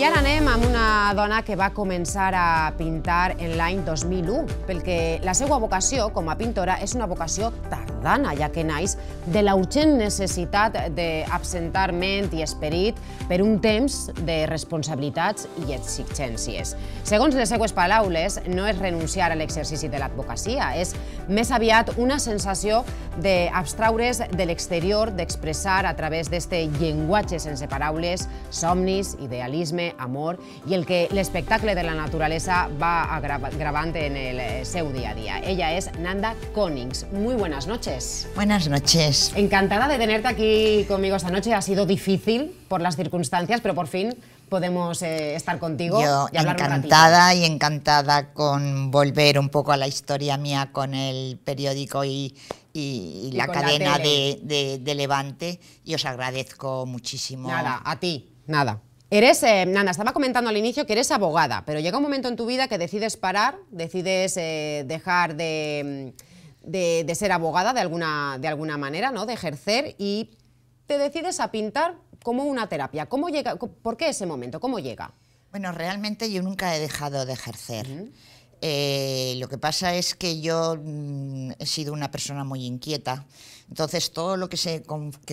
I ara anem amb una dona que va començar a pintar en l'any 2001, perquè la seva vocació com a pintora és una vocació tard tardana, ja que naix de la urgent necessitat d'absentar ment i esperit per un temps de responsabilitats i exigències. Segons les seues paraules, no és renunciar a l'exercici de l'advocacia, és més aviat una sensació d'abstraure's de l'exterior, d'expressar a través d'este llenguatge sense paraules, somnis, idealisme, amor i el que l'espectacle de la naturalesa va gravant en el seu dia a dia. Ella és Nanda Konings. Muy buenas noches. Buenas noches. Encantada de tenerte aquí conmigo esta noche. Ha sido difícil por las circunstancias, pero por fin podemos eh, estar contigo. encantada y encantada con volver un poco a la historia mía con el periódico y, la cadena de, Levante. Y os agradezco muchísimo. Nada, a ti, nada. Eres, eh, nada, estaba comentando al inicio que eres abogada, pero llega un momento en tu vida que decides parar, decides eh, dejar de de, ser abogada de alguna, de alguna manera, ¿no? de ejercer, y te decides a pintar como una terapia. ¿Cómo llega, ¿Por qué ese momento? ¿Cómo llega? Bueno, realmente yo nunca he dejado de ejercer. Eh, lo que pasa es que yo mm, he sido una persona muy inquieta, entonces todo lo que se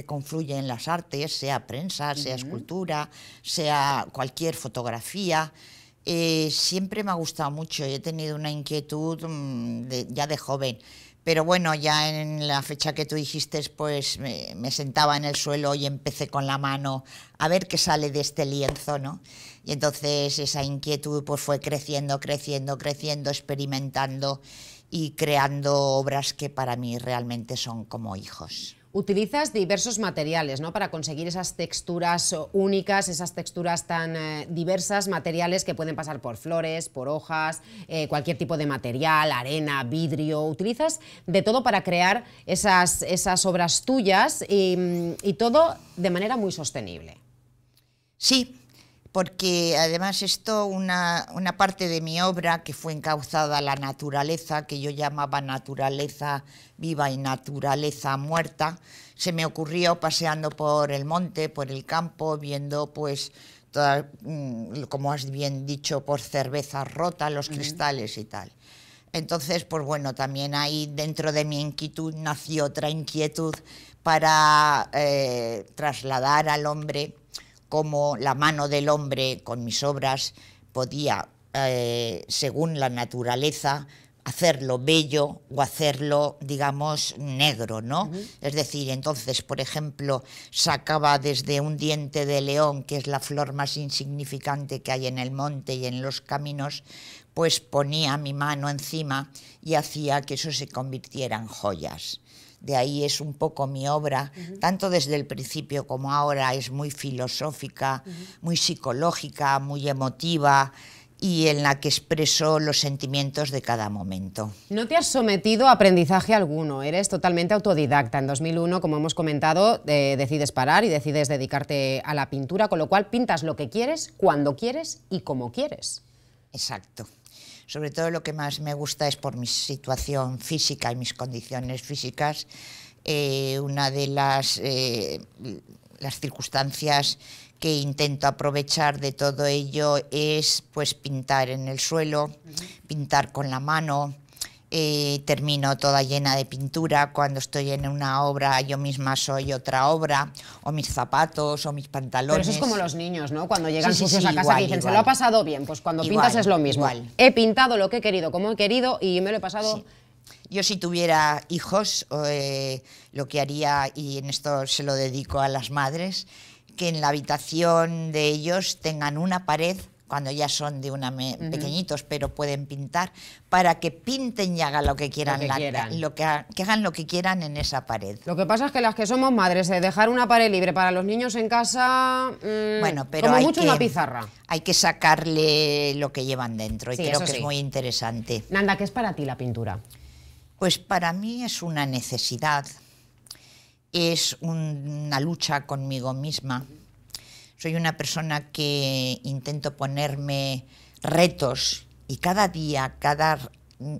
confluye en las artes, sea prensa, sea escultura, sea cualquier fotografía, eh, siempre me ha gustado mucho. He tenido una inquietud mm, ya de joven pero bueno, ya en la fecha que tú dijiste, pues me, sentaba en el suelo y empecé con la mano a ver qué sale de este lienzo, ¿no? Y entonces esa inquietud pues fue creciendo, creciendo, creciendo, experimentando y creando obras que para mí realmente son como hijos. Utilizas diversos materiales ¿no? para conseguir esas texturas únicas, esas texturas tan eh, diversas, materiales que pueden pasar por flores, por hojas, eh, cualquier tipo de material, arena, vidrio. Utilizas de todo para crear esas, esas obras tuyas y, y todo de manera muy sostenible. Sí, porque además esto, una, parte de mi obra que fue encauzada a la naturaleza, que yo llamaba naturaleza viva y naturaleza muerta, se me ocurrió paseando por el monte, por el campo, viendo pues mm, como has bien dicho, por cerveza rota, los cristales y tal. Entonces, pues bueno, también ahí dentro de mi inquietud nació otra inquietud para eh, trasladar al hombre cómo la mano del hombre con mis obras podía, eh, según la naturaleza, hacerlo bello o hacerlo, digamos, negro, ¿no? Es decir, entonces, por ejemplo, sacaba desde un diente de león, que es la flor más insignificante que hay en el monte y en los caminos, pues ponía mi mano encima y hacía que eso se convirtiera en joyas de ahí es un poco mi obra, tanto desde el principio como ahora, es muy filosófica, muy psicológica, muy emotiva y en la que expreso los sentimientos de cada momento. No te has sometido a aprendizaje alguno, eres totalmente autodidacta. En 2001, como hemos comentado, eh, decides parar y decides dedicarte a la pintura, con lo cual pintas lo que quieres, cuando quieres y como quieres. Exacto sobre todo lo que más me gusta es por mi situación física y mis condiciones físicas, eh, una de las, eh, las circunstancias que intento aprovechar de todo ello es pues pintar en el suelo, pintar con la mano, eh, termino toda llena de pintura, cuando estoy en una obra yo misma soy otra obra, o mis zapatos, o mis pantalones. Pero eso es como los niños, ¿no? Cuando llegan sucios a casa y dicen, se lo ha pasado bien, pues cuando pintas es lo mismo. He pintado lo que he querido, como he querido, y me lo he pasado... Yo si tuviera hijos, eh, lo que haría, y en esto se lo dedico a las madres, que en la habitación de ellos tengan una pared cuando ya son de una pequeñitos, pero pueden pintar, para que pinten y hagan lo que quieran, que, lo que quieran en esa pared. Lo que pasa es que las que somos madres, de eh, dejar una pared libre para los niños en casa, mm, bueno, pero como hay mucho que, una pizarra. Hay que sacarle lo que llevan dentro y creo que es muy interesante. Nanda, ¿qué es para ti la pintura? Pues para mí es una necesidad, es una lucha conmigo misma. Soy una persona que intento ponerme retos y cada día, cada,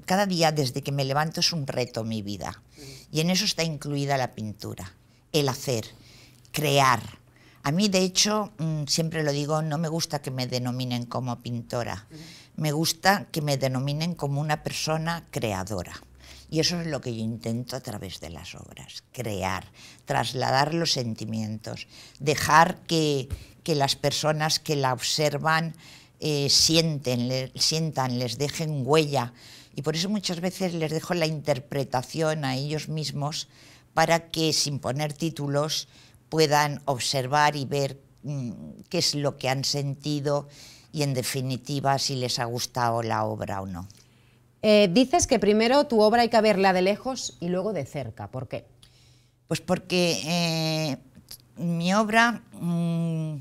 cada día desde que me levanto es un reto mi vida. Y en eso está incluida la pintura, el hacer, crear. A mí, de hecho, mm, siempre lo digo, no me gusta que me denominen como pintora. Me gusta que me denominen como una persona creadora. Y eso es lo que yo intento a través de las obras, crear, trasladar los sentimientos, dejar que, las personas que la observan eh, sienten, sientan, les dejen huella. Y por eso muchas veces les dejo la interpretación a ellos mismos para que sin poner títulos puedan observar y ver mm, qué es lo que han sentido y en definitiva si les ha gustado la obra o no. Eh, dices que primero tu obra hay que verla de lejos y luego de cerca. ¿Por qué? Pues porque eh, mi obra, mm,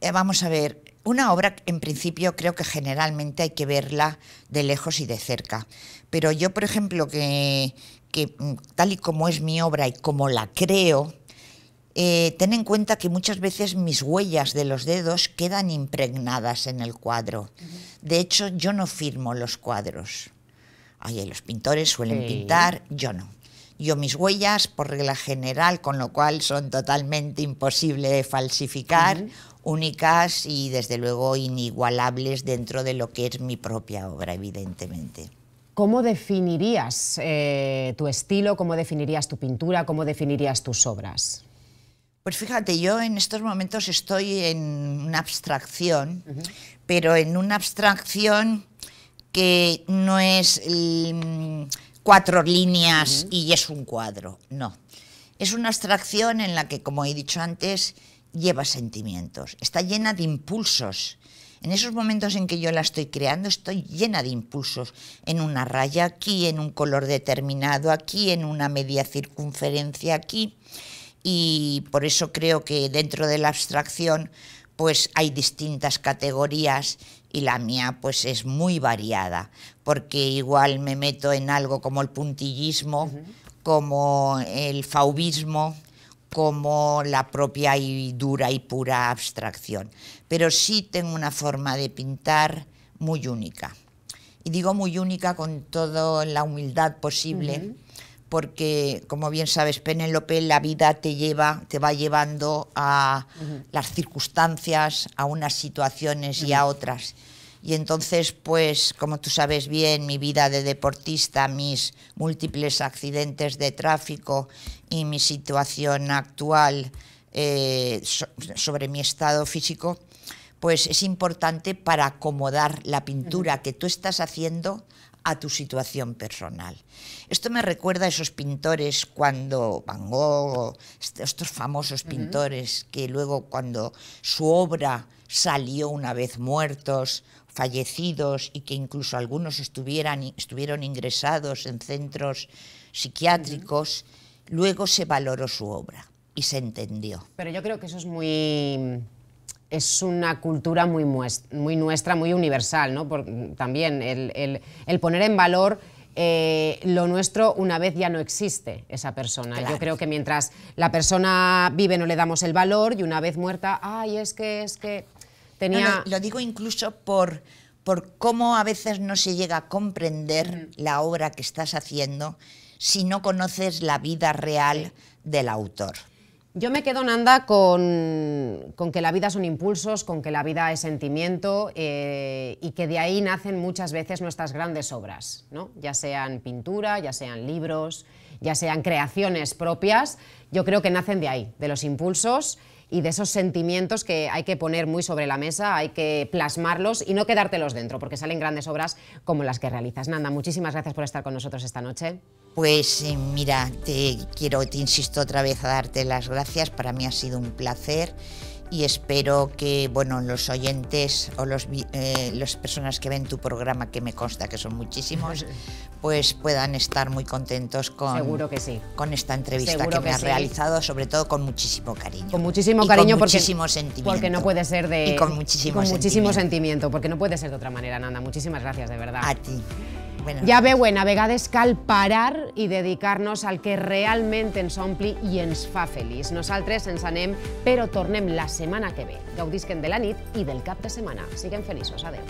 eh, vamos a ver, una obra en principio creo que generalmente hay que verla de lejos y de cerca. Pero yo, por ejemplo, que, mm, tal y como es mi obra y como la creo, ten en cuenta que muchas veces mis huellas de los dedos quedan impregnadas en el cuadro. De hecho, yo no firmo los cuadros. Oye, los pintores suelen pintar, yo no. Yo mis huellas, por regla general, con lo cual son totalmente imposible de falsificar, únicas y desde luego inigualables dentro de lo que es mi propia obra, evidentemente. ¿Cómo definirías eh, tu estilo? ¿Cómo definirías tu pintura? ¿Cómo definirías tus obras? Pues fíjate, yo en estos momentos estoy en una abstracción, pero en una abstracción que no es mm, cuatro líneas y es un cuadro, no. Es una abstracción en la que, como he dicho antes, lleva sentimientos, está llena de impulsos. En esos momentos en que yo la estoy creando, estoy llena de impulsos. En una raya aquí, en un color determinado aquí, en una media circunferencia aquí. Y por eso creo que dentro de la abstracción, pues hay distintas categorías y la mía pues es muy variada, porque igual me meto en algo como el puntillismo, como el faubismo, como la propia y dura y pura abstracción. Pero sí tengo una forma de pintar muy única. Y digo muy única con toda la humildad posible porque, como bien sabes, Penélope, la vida te lleva, te va llevando a las circunstancias, a unas situaciones y a otras. Y entonces, pues, como tú sabes bien, mi vida de deportista, mis múltiples accidentes de tráfico y mi situación actual eh, sobre mi estado físico, pues es importante para acomodar la pintura que tú estás haciendo a tu situación personal. Esto me recuerda a esos pintores cuando Van Gogh, este, estos famosos pintores que luego cuando su obra salió una vez muertos, fallecidos y que incluso algunos estuvieran, estuvieron ingresados en centros psiquiátricos, luego se valoró su obra y se entendió. Pero yo creo que eso es muy es una cultura muy, muy nuestra, muy universal, ¿no? también el, poner en valor eh, lo nuestro una vez ya no existe esa persona. Yo creo que mientras la persona vive no le damos el valor y una vez muerta, ay, es que, es que tenía... lo digo incluso por, cómo a veces no se llega a comprender la obra que estás haciendo si no conoces la vida real del autor. Yo me quedo, Nanda, con, que la vida son impulsos, con que la vida es sentimiento eh, y que de ahí nacen muchas veces nuestras grandes obras, ya sean pintura, ya sean libros, ya sean creaciones propias, yo creo que nacen de ahí, de los impulsos y de esos sentimientos que hay que poner muy sobre la mesa, hay que plasmarlos y no quedártelos dentro, porque salen grandes obras como las que realizas. Nanda, muchísimas gracias por estar con nosotros esta noche. Pues eh, mira, te quiero, te insisto otra vez a darte las gracias. Para mí ha sido un placer y espero que bueno los oyentes o los, eh, las personas que ven tu programa que me consta que son muchísimos pues puedan estar muy contentos con seguro que sí con esta entrevista que, me has realizado sobre todo con muchísimo cariño con muchísimo cariño porque, muchísimo porque no puede ser de y con muchísimo, muchísimo sentimiento. sentimiento porque no puede ser de otra manera Nanda muchísimas gracias de verdad a ti Bueno. Ja veuen, a vegades cal parar i dedicar-nos al que realment ens ompli i ens fa feliç. Nosaltres ens anem, però tornem la setmana que ve. Gaudisquen de la nit i del cap de setmana. Siguem feliços. Adéu.